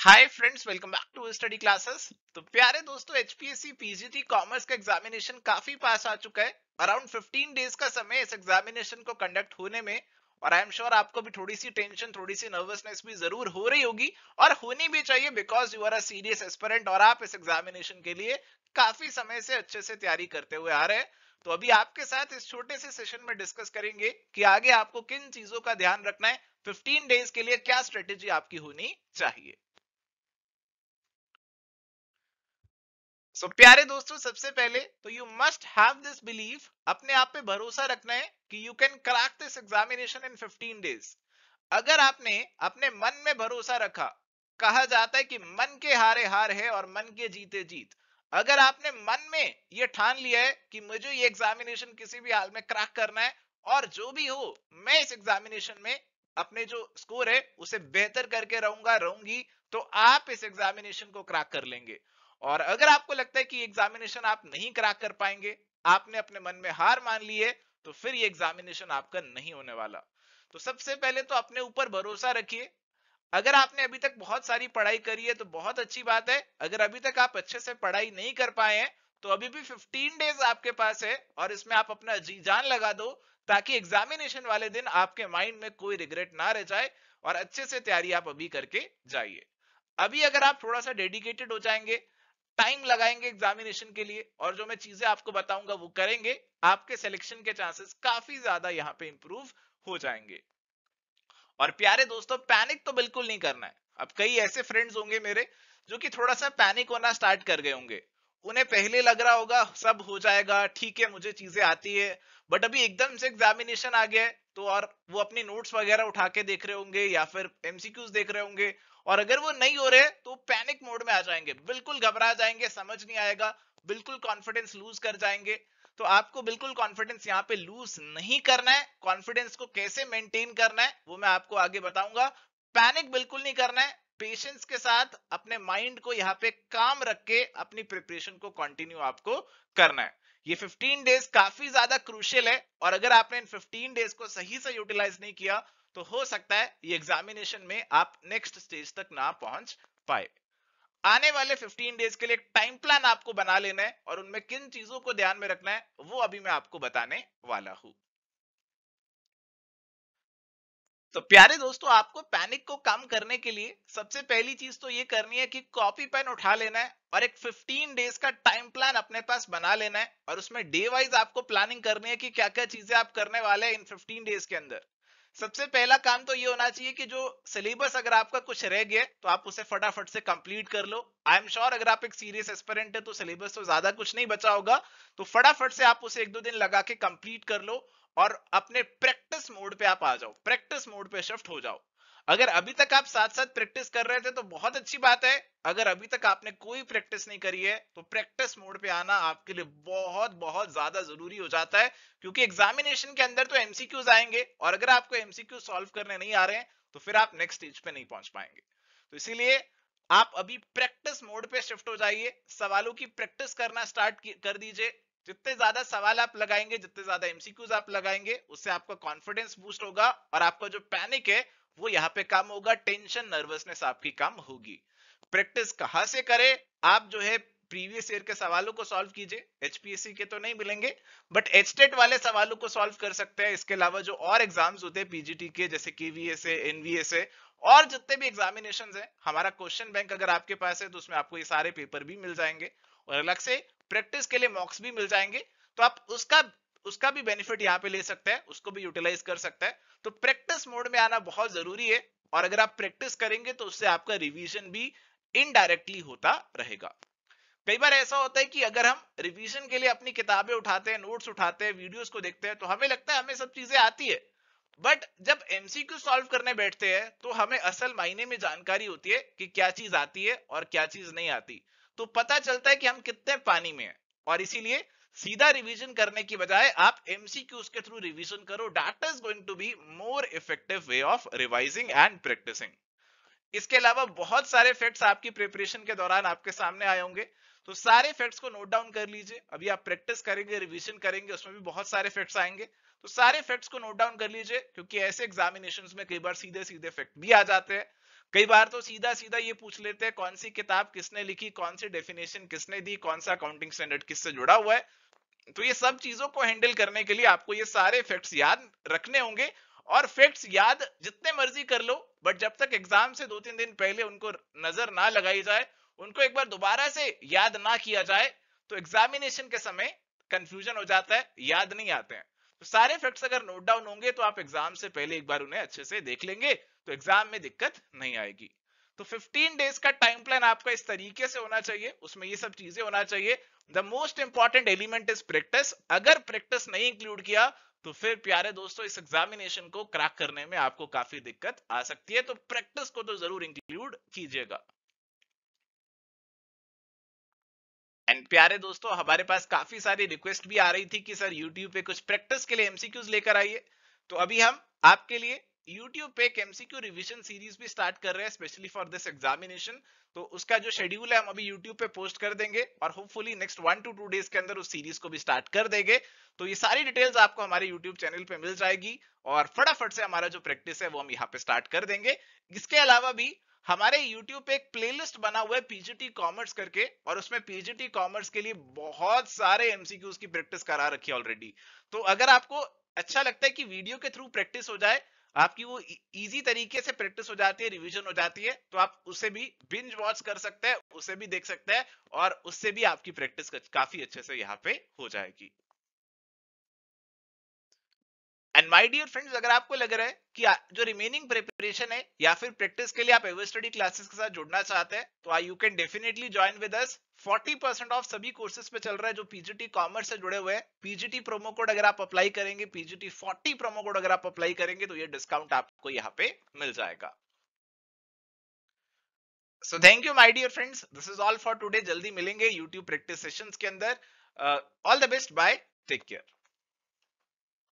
hi friends welcome back to study classes तो प्यारे दोस्तों एचपीएससी पीजीटी कॉमर्स का एग्जामिनेशन काफी पास आ चुका है अराउंड 15 डेज का समय इस एग्जामिनेशन को कंडक्ट होने में और आई एम श्योर आपको भी थोड़ी सी टेंशन थोड़ी सी नर्वसनेस भी जरूर हो रही होगी और होनी भी चाहिए because you are a serious aspirant और आप इस एग्जामिनेशन के लिए काफी समय से अच्छे से तैयारी करते हुए आ रहे हैं तो अभी आपके साथ इस छोटे से सेशन में डिस्कस करेंगे कि आगे आपको किन चीजों का ध्यान रखना है 15 डेज के लिए क्या स्ट्रेटेजी आपकी होनी चाहिए सो so, प्यारे दोस्तों सबसे पहले तो you must have this belief अपने आप पे भरोसा रखना है कि you can crack this examination in 15 days अगर आपने अपने मन में भरोसा रखा कहा जाता है कि मन के हारे हार है और मन के जीते जीत अगर आपने मन में ये ठान लिया है कि मुझे ये एग्जामिनेशन किसी भी हाल में क्रैक करना है और जो भी हो मैं इस एग्जामिनेशन में अपने जो स्कोर है उसे बेहतर करके रहूंगा रहूंगी तो आप इस एग्जामिनेशन को क्रैक कर लेंगे और अगर आपको लगता है कि एग्जामिनेशन आप नहीं करा कर पाएंगे आपने अपने मन में हार मान ली है तो फिर ये एग्जामिनेशन आपका नहीं होने वाला तो सबसे पहले तो अपने ऊपर भरोसा रखिए अगर आपने अभी तक बहुत सारी पढ़ाई करी है तो बहुत अच्छी बात है अगर अभी तक आप अच्छे से पढ़ाई नहीं कर पाए हैं तो अभी भी 15 डेज आपके पास है और इसमें आप अपना जी जान लगा दो ताकि एग्जामिनेशन वाले दिन आपके माइंड में कोई रिग्रेट ना रह जाए और अच्छे से तैयारी आप अभी करके जाइए अभी अगर आप थोड़ा सा डेडिकेटेड हो जाएंगे टाइम लगाएंगे एग्जामिनेशन के लिए और जो मैं चीजें आपको बताऊंगा वो करेंगे आपके सिलेक्शन के चांसेस काफी ज्यादा यहाँ पे इंप्रूव हो जाएंगे और प्यारे दोस्तों पैनिक तो बिल्कुल नहीं करना है अब कई ऐसे फ्रेंड्स होंगे मेरे जो कि थोड़ा सा पैनिक होना स्टार्ट कर गए होंगे उन्हें पहले लग रहा होगा सब हो जाएगा ठीक है मुझे चीजें आती है बट अभी एकदम से एग्जामिनेशन आ गया है तो और वो अपनी नोट्स वगैरह उठा के देख रहे होंगे या फिर एमसीक्यूज देख रहे होंगे और अगर वो नहीं हो रहे तो पैनिक मोड में आ जाएंगे बिल्कुल घबरा जाएंगे समझ नहीं आएगा बिल्कुल कॉन्फिडेंस लूज कर जाएंगे तो आपको बिल्कुल कॉन्फिडेंस यहाँ पे लूज नहीं करना है कॉन्फिडेंस को कैसे मेंटेन करना है वो मैं आपको आगे बताऊंगा पैनिक बिल्कुल नहीं करना है पेशेंस के साथ अपने माइंड को यहाँ पे काम रख के अपनी प्रिपरेशन को कंटिन्यू आपको करना है ये 15 डेज काफी ज्यादा क्रूशियल है और अगर आपने इन 15 डेज को सही से यूटिलाइज नहीं किया तो हो सकता है ये एग्जामिनेशन में आप नेक्स्ट स्टेज तक ना पहुंच पाए आने वाले 15 डेज के लिए एक टाइम प्लान आपको बना लेना है और उनमें किन चीजों को ध्यान में रखना है वो अभी मैं आपको बताने वाला हूं तो प्यारे दोस्तों आपको पैनिक को कम करने के लिए सबसे पहली चीज तो ये करनी है कि कॉपी पेन उठा लेना है और एक 15 डेज का टाइम प्लान अपने पास बना लेना है और उसमें डे वाइज आपको प्लानिंग करनी है कि क्या क्या चीजें आप करने वाले हैं इन 15 डेज के अंदर सबसे पहला काम तो ये होना चाहिए कि जो सिलेबस अगर आपका कुछ रह गया तो आप उसे फटाफट से कंप्लीट कर लो आई एम श्योर अगर आप एक सीरियस एस्पेरेंट है तो सिलेबस तो ज्यादा कुछ नहीं बचा होगा तो फटाफट से आप उसे एक दो दिन लगा के कंप्लीट कर लो और अपने प्रैक्टिस मोड पे आप आ जाओ प्रैक्टिस मोड पे शिफ्ट हो जाओ अगर अभी तक आप साथ साथ प्रैक्टिस कर रहे थे तो बहुत अच्छी बात है अगर अभी तक आपने कोई प्रैक्टिस नहीं करी है तो प्रैक्टिस मोड पे आना आपके लिए बहुत बहुत ज्यादा जरूरी हो जाता है क्योंकि एग्जामिनेशन के अंदर तो एमसीक्यूज आएंगे और अगर आपको एमसीक्यू सॉल्व करने नहीं आ रहे हैं तो फिर आप नेक्स्ट स्टेज पे नहीं पहुंच पाएंगे तो इसीलिए आप अभी प्रैक्टिस मोड पे शिफ्ट हो जाइए सवालों की प्रैक्टिस करना स्टार्ट कर दीजिए जितने ज्यादा सवाल आप लगाएंगे जितने ज्यादा एमसीक्यूज आप लगाएंगे उससे आपका कॉन्फिडेंस बूस्ट होगा और आपका जो पैनिक है वो यहाँ पे काम होगा टेंशन नर्वसनेस आपकी काम होगी प्रैक्टिस कहा से करें आप जो है प्रीवियस ईयर के सवालों को सॉल्व कीजिए एचपीएससी के तो नहीं मिलेंगे बट एचटेट वाले सवालों को सॉल्व कर सकते हैं इसके अलावा जो और एग्जाम्स होते हैं पीजीटी के जैसे केवीएस है एनवीएस है और जितने भी एग्जामिनेशन है हमारा क्वेश्चन बैंक अगर आपके पास है तो उसमें आपको ये सारे पेपर भी मिल जाएंगे और अलग से प्रैक्टिस के लिए मॉक्स भी मिल जाएंगे तो आप उसका उसका भी बेनिफिट यहाँ पे ले सकते हैं उसको भी यूटिलाइज कर सकते हैं तो प्रैक्टिस मोड में आना बहुत जरूरी है और अगर आप प्रैक्टिस करेंगे तो उससे आपका रिविजन भी इनडायरेक्टली होता रहेगा कई बार ऐसा होता है कि अगर हम रिवीजन के लिए अपनी किताबें उठाते हैं नोट्स उठाते हैं वीडियोस को देखते हैं तो हमें लगता है हमें सब चीजें आती है बट जब एमसीक्यू सॉल्व करने बैठते हैं तो हमें असल मायने में जानकारी होती है कि क्या चीज आती है और क्या चीज नहीं आती तो पता चलता है कि हम कितने पानी में है और इसीलिए सीधा रिवीजन करने की बजाय आप एमसीक्यू के थ्रू रिवीजन करो that is going to be more effective way of revising and practicing इसके अलावा बहुत सारे फैक्ट्स आपकी प्रिपरेशन के दौरान आपके सामने आए होंगे तो सारे फैक्ट्स को नोट डाउन कर लीजिए अभी आप प्रैक्टिस करेंगे रिवीजन करेंगे उसमें भी बहुत सारे फैक्ट्स आएंगे तो सारे फैक्ट्स को नोट डाउन कर लीजिए क्योंकि ऐसे एग्जामिनेशन में कई बार सीधे सीधे फैक्ट भी आ जाते हैं कई बार तो सीधा सीधा ये पूछ लेते हैं कौन सी किताब किसने लिखी कौन सी डेफिनेशन किसने दी कौन सा अकाउंटिंग स्टैंडर्ड किससे जुड़ा हुआ है तो ये सब चीजों को हैंडल करने के लिए आपको ये सारे फैक्ट्स याद रखने होंगे और फैक्ट्स याद जितने मर्जी कर लो बट जब तक एग्जाम से दो तीन दिन पहले उनको नजर ना लगाई जाए उनको एक बार दोबारा से याद ना किया जाए तो एग्जामिनेशन के समय कंफ्यूजन हो जाता है याद नहीं आते हैं तो सारे फैक्ट्स अगर नोट डाउन होंगे तो आप एग्जाम से पहले एक बार उन्हें अच्छे से देख लेंगे तो एग्जाम में दिक्कत नहीं आएगी तो 15 डेज का टाइम प्लान आपका इस तरीके से होना चाहिए उसमें ये सब चीजें होना चाहिए the most important element is practice अगर प्रैक्टिस नहीं इंक्लूड किया तो फिर प्यारे दोस्तों इस एग्जामिनेशन को क्रैक करने में आपको काफी दिक्कत आ सकती है तो प्रैक्टिस को तो जरूर इंक्लूड कीजिएगा एंड प्यारे दोस्तों हमारे पास काफी सारी रिक्वेस्ट भी आ रही थी कि सर यूट्यूब पे कुछ प्रैक्टिस के लिए एमसीक्यूज लेकर आइए तो अभी हम आपके लिए यूट्यूब पे एमसीक्यू रिविजन सीरीज भी स्टार्ट कर रहे हैं स्पेशली फॉर दिस एग्जामिनेशन तो उसका जो शेड्यूल है हम अभी YouTube पे पोस्ट कर देंगे और hopefully next one to two days के अंदर उस सीरीज को भी स्टार्ट कर देंगे तो ये सारी डिटेल्स आपको हमारे YouTube चैनल पे मिल जाएगी और फटाफट से हमारा जो प्रैक्टिस है वो हम यहाँ पे स्टार्ट कर देंगे इसके अलावा भी हमारे YouTube पे एक प्लेलिस्ट बना हुआ है पीजीटी कॉमर्स करके और उसमें पीजीटी कॉमर्स के लिए बहुत सारे एमसीक्यूज की प्रैक्टिस करा रखी है ऑलरेडी तो अगर आपको अच्छा लगता है कि वीडियो के थ्रू प्रैक्टिस हो जाए आपकी वो इजी तरीके से प्रैक्टिस हो जाती है रिवीजन हो जाती है तो आप उसे भी बिंज वॉच कर सकते हैं उसे भी देख सकते हैं और उससे भी आपकी प्रैक्टिस काफी अच्छे से यहाँ पे हो जाएगी एंड माय डियर फ्रेंड्स अगर आपको लग रहा है कि जो रिमेनिंग प्रिपरेशन है या फिर प्रैक्टिस के लिए आप एवर स्टडी क्लासेस के साथ जुड़ना चाहते हैं तो I you can definitely join with us 40% off सभी कोर्सेज पे चल रहा है जो पीजीटी कॉमर्स से जुड़े हुए हैं पीजीटी प्रोमो कोड अगर आप अप्लाई करेंगे पीजीटी 40 प्रोमो कोड अगर आप अप्लाई करेंगे तो ये डिस्काउंट आपको यहाँ पे मिल जाएगा so thank you my dear friends this is all for today जल्दी मिलेंगे यूट्यूब प्रैक्टिस सेशंस के अंदर all the best bye take care